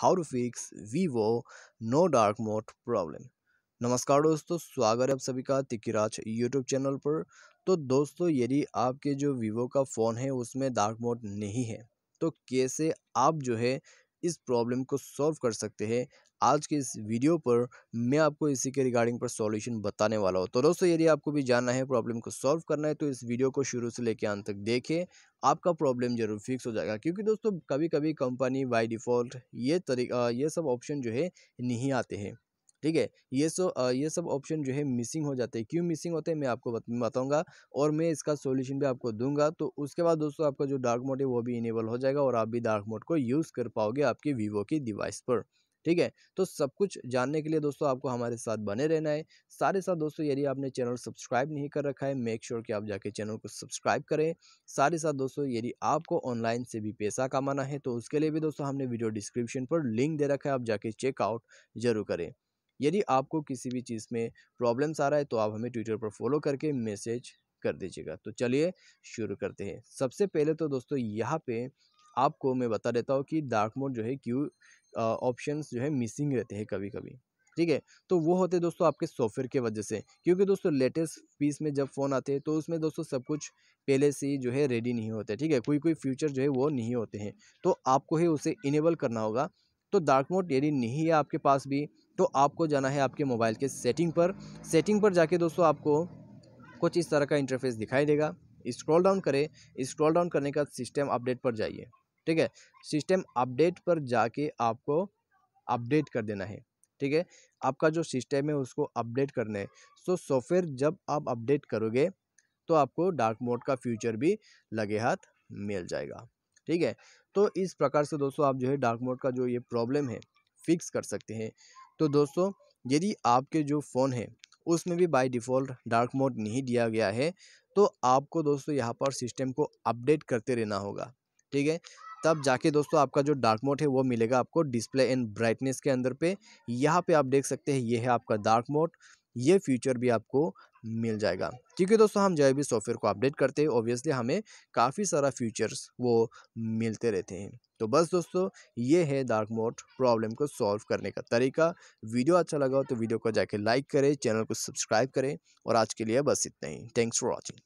how to fix Vivo no dark mode problem नमस्कार दोस्तों स्वागत है आप सभी का तिकिराज यूट्यूब चैनल पर तो दोस्तों यदि आपके जो वीवो का फ़ोन है उसमें डार्क मोड नहीं है तो कैसे आप जो है इस प्रॉब्लम को सॉल्व कर सकते हैं आज के इस वीडियो पर मैं आपको इसी के रिगार्डिंग पर सॉल्यूशन बताने वाला हूँ तो दोस्तों यदि आपको भी जानना है प्रॉब्लम को सॉल्व करना है तो इस वीडियो को शुरू से लेकर अंत तक देखें आपका प्रॉब्लम जरूर फिक्स हो जाएगा क्योंकि दोस्तों कभी कभी कंपनी बाई डिफ़ॉल्ट ये तरीका ये सब ऑप्शन जो है नहीं आते हैं ठीक है ये सो ये सब ऑप्शन जो है मिसिंग हो जाते हैं क्यों मिसिंग होते हैं मैं आपको बताऊंगा और मैं इसका सॉल्यूशन भी आपको दूंगा तो उसके बाद दोस्तों आपका जो डार्क मोड है वो भी इनेबल हो जाएगा और आप भी डार्क मोड को यूज़ कर पाओगे आपके वीवो की डिवाइस पर ठीक है तो सब कुछ जानने के लिए दोस्तों आपको हमारे साथ बने रहना है सारे साथ दोस्तों यदि आपने चैनल सब्सक्राइब नहीं कर रखा है मेक श्योर sure कि आप जाके चैनल को सब्सक्राइब करें सारे साथ दोस्तों यदि आपको ऑनलाइन से भी पैसा कमाना है तो उसके लिए भी दोस्तों हमने वीडियो डिस्क्रिप्शन पर लिंक दे रखा है आप जाके चेकआउट ज़रूर करें यदि आपको किसी भी चीज़ में प्रॉब्लम्स आ रहा है तो आप हमें ट्विटर पर फॉलो करके मैसेज कर दीजिएगा तो चलिए शुरू करते हैं सबसे पहले तो दोस्तों यहाँ पे आपको मैं बता देता हूँ कि डार्क मोड जो है क्यों ऑप्शंस जो है मिसिंग रहते हैं कभी कभी ठीक है तो वो होते हैं दोस्तों आपके सॉफ्टवेयर के वजह से क्योंकि दोस्तों लेटेस्ट पीस में जब फ़ोन आते हैं तो उसमें दोस्तों सब कुछ पहले से ही जो है रेडी नहीं होते ठीक है कोई कोई फ्यूचर जो है वो नहीं होते हैं तो आपको ही उसे इनेबल करना होगा तो डार्क मोड यदि नहीं है आपके पास भी तो आपको जाना है आपके मोबाइल के सेटिंग पर सेटिंग पर जाके दोस्तों आपको कुछ इस तरह का इंटरफेस दिखाई देगा स्क्रॉल डाउन करें स्क्रॉल डाउन करने का सिस्टम अपडेट पर जाइए ठीक है सिस्टम अपडेट पर जाके आपको अपडेट कर देना है ठीक है आपका जो सिस्टम है उसको अपडेट करना है सो सॉफ्टवेयर जब आप अपडेट करोगे तो आपको डार्क मोड का फ्यूचर भी लगे हाथ मिल जाएगा ठीक है तो इस प्रकार से दोस्तों आप जो है डार्क मोड का जो ये प्रॉब्लम है फिक्स कर सकते हैं तो दोस्तों यदि आपके जो फ़ोन है उसमें भी बाय डिफ़ॉल्ट डार्क मोड नहीं दिया गया है तो आपको दोस्तों यहाँ पर सिस्टम को अपडेट करते रहना होगा ठीक है तब जाके दोस्तों आपका जो डार्क मोड है वो मिलेगा आपको डिस्प्ले एंड ब्राइटनेस के अंदर पे यहाँ पे आप देख सकते हैं ये है आपका डार्क मोड ये फीचर भी आपको मिल जाएगा क्योंकि दोस्तों हम जब भी सॉफ्टवेयर को अपडेट करते हैं ऑब्वियसली हमें काफ़ी सारा फीचर्स वो मिलते रहते हैं तो बस दोस्तों ये है डार्क मोड प्रॉब्लम को सॉल्व करने का तरीका वीडियो अच्छा लगा हो तो वीडियो को जाके लाइक करें चैनल को सब्सक्राइब करें और आज के लिए बस इतना ही थैंक्स फॉर वॉचिंग